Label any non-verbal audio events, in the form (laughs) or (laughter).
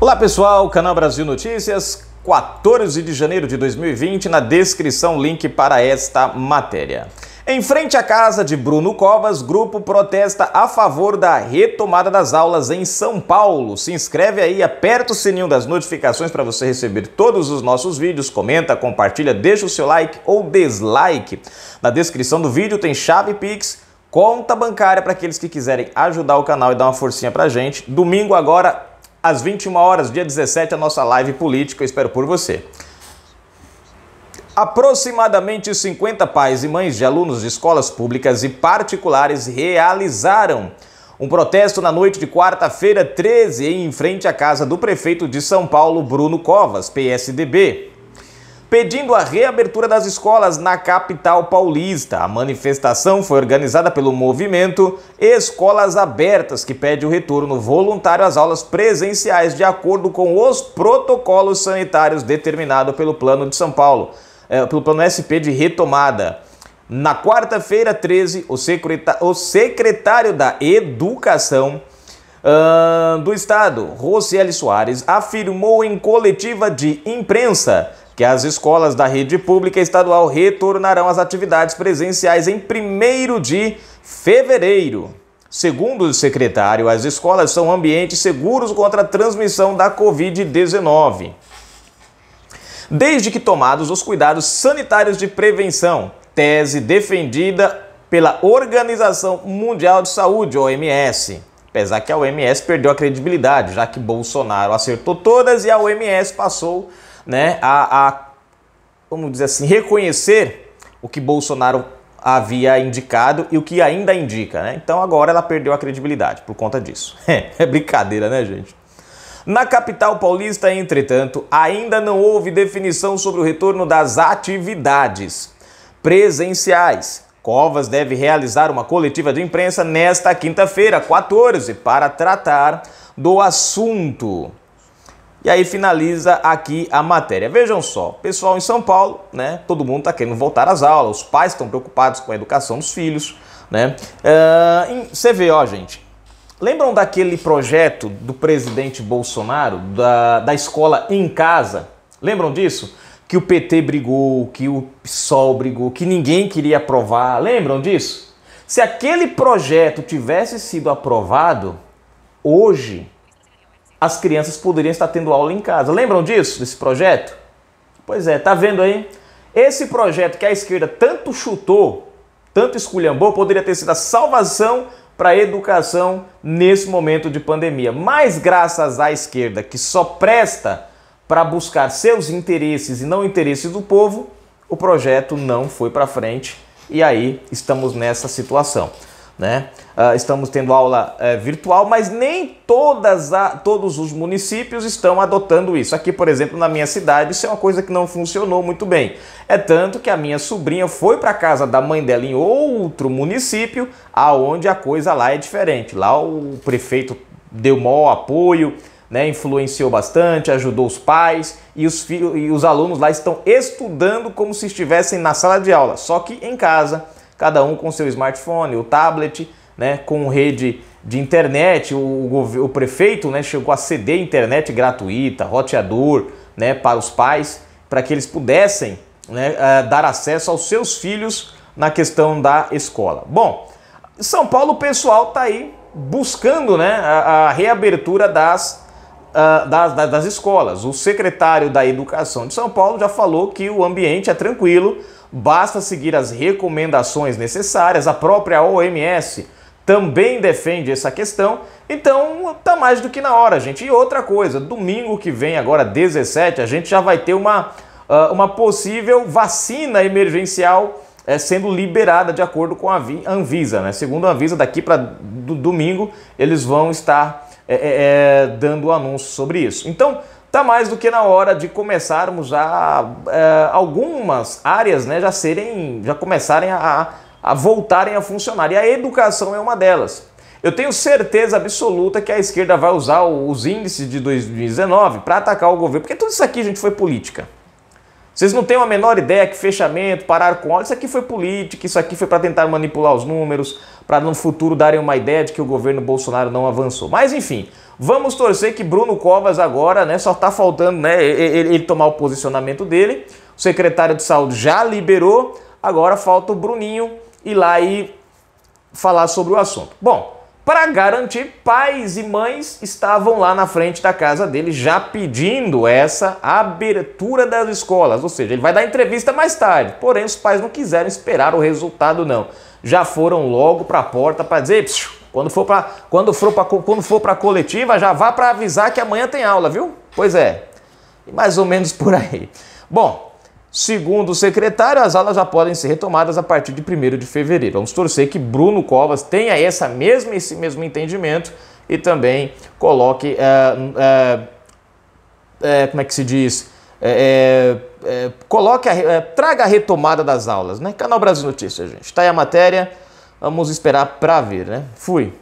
Olá pessoal, canal Brasil Notícias, 14 de janeiro de 2020, na descrição link para esta matéria. Em frente à casa de Bruno Covas, grupo protesta a favor da retomada das aulas em São Paulo. Se inscreve aí, aperta o sininho das notificações para você receber todos os nossos vídeos, comenta, compartilha, deixa o seu like ou dislike. Na descrição do vídeo tem chave Pix, conta bancária para aqueles que quiserem ajudar o canal e dar uma forcinha para gente. Domingo agora às 21 horas, dia 17, a nossa live política. Eu espero por você. Aproximadamente 50 pais e mães de alunos de escolas públicas e particulares realizaram um protesto na noite de quarta-feira, 13, em frente à casa do prefeito de São Paulo, Bruno Covas, PSDB pedindo a reabertura das escolas na capital paulista. A manifestação foi organizada pelo movimento Escolas Abertas, que pede o retorno voluntário às aulas presenciais de acordo com os protocolos sanitários determinados pelo Plano de São Paulo, eh, pelo Plano SP de retomada. Na quarta-feira, 13, o, secretário, o secretário da Educação uh, do Estado, Rocieli Soares, afirmou em coletiva de imprensa que as escolas da rede pública estadual retornarão às atividades presenciais em 1 de fevereiro. Segundo o secretário, as escolas são ambientes seguros contra a transmissão da Covid-19. Desde que tomados os cuidados sanitários de prevenção, tese defendida pela Organização Mundial de Saúde, OMS. Apesar que a OMS perdeu a credibilidade, já que Bolsonaro acertou todas e a OMS passou né, a, a vamos dizer assim, reconhecer o que Bolsonaro havia indicado e o que ainda indica. Né? Então agora ela perdeu a credibilidade por conta disso. (laughs) é brincadeira, né, gente? Na capital paulista, entretanto, ainda não houve definição sobre o retorno das atividades presenciais. Covas deve realizar uma coletiva de imprensa nesta quinta-feira, 14, para tratar do assunto. E aí finaliza aqui a matéria. Vejam só, pessoal em São Paulo, né? Todo mundo está querendo voltar às aulas, os pais estão preocupados com a educação dos filhos, né? Uh, ah, você vê, ó, gente. Lembram daquele projeto do presidente Bolsonaro da, da escola em casa? Lembram disso? Que o PT brigou, que o PSOL brigou, que ninguém queria aprovar. Lembram disso? Se aquele projeto tivesse sido aprovado, hoje as crianças poderiam estar tendo aula em casa. Lembram disso, desse projeto? Pois é, tá vendo aí? Esse projeto que a esquerda tanto chutou, tanto esculhambou, poderia ter sido a salvação para a educação nesse momento de pandemia. Mas graças à esquerda, que só presta para buscar seus interesses e não interesses do povo, o projeto não foi para frente e aí estamos nessa situação. Né? Uh, estamos tendo aula uh, virtual, mas nem todas a, todos os municípios estão adotando isso. Aqui, por exemplo, na minha cidade, isso é uma coisa que não funcionou muito bem. É tanto que a minha sobrinha foi para casa da mãe dela em outro município, aonde a coisa lá é diferente. Lá o prefeito deu maior apoio, né, influenciou bastante, ajudou os pais e os, filhos, e os alunos lá estão estudando como se estivessem na sala de aula, só que em casa cada um com seu smartphone, o tablet, né, com rede de internet. O, o prefeito né, chegou a ceder internet gratuita, roteador né, para os pais, para que eles pudessem né, uh, dar acesso aos seus filhos na questão da escola. Bom, São Paulo, o pessoal está aí buscando né, a, a reabertura das ah, das, das, das escolas. O secretário da Educação de São Paulo já falou que o ambiente é tranquilo, basta seguir as recomendações necessárias. A própria OMS também defende essa questão, então tá mais do que na hora, gente. E outra coisa, domingo que vem, agora 17, a gente já vai ter uma, ah, uma possível vacina emergencial eh, sendo liberada de acordo com a Anvisa, né? Segundo a Anvisa, daqui para domingo eles vão estar é, é, é, dando anúncios sobre isso. Então, tá mais do que na hora de começarmos a é, algumas áreas né, já serem, já começarem a, a voltarem a funcionar. E a educação é uma delas. Eu tenho certeza absoluta que a esquerda vai usar os índices de 2019 para atacar o governo, porque tudo isso aqui, gente, foi política. Vocês não têm a menor ideia que fechamento, parar com óleo, isso aqui foi política, isso aqui foi para tentar manipular os números, para no futuro darem uma ideia de que o governo Bolsonaro não avançou. Mas enfim, vamos torcer que Bruno Covas agora, né, só está faltando, né, ele, ele tomar o posicionamento dele. O secretário de saúde já liberou, agora falta o Bruninho ir lá e falar sobre o assunto. Bom, para garantir, pais e mães estavam lá na frente da casa dele já pedindo essa abertura das escolas. Ou seja, ele vai dar entrevista mais tarde, porém os pais não quiseram esperar o resultado não. Já foram logo para a porta para dizer, quando for para quando for para quando for para coletiva, já vá para avisar que amanhã tem aula, viu? Pois é. Mais ou menos por aí. Bom, Segundo o secretário, as aulas já podem ser retomadas a partir de 1 de fevereiro. Vamos torcer que Bruno Covas tenha essa mesma, esse mesmo entendimento e também coloque. é, como é que se diz? coloque a, traga a retomada das aulas, né? Canal Brasil Notícias, gente. Está aí a matéria. Vamos esperar para ver, né? Fui.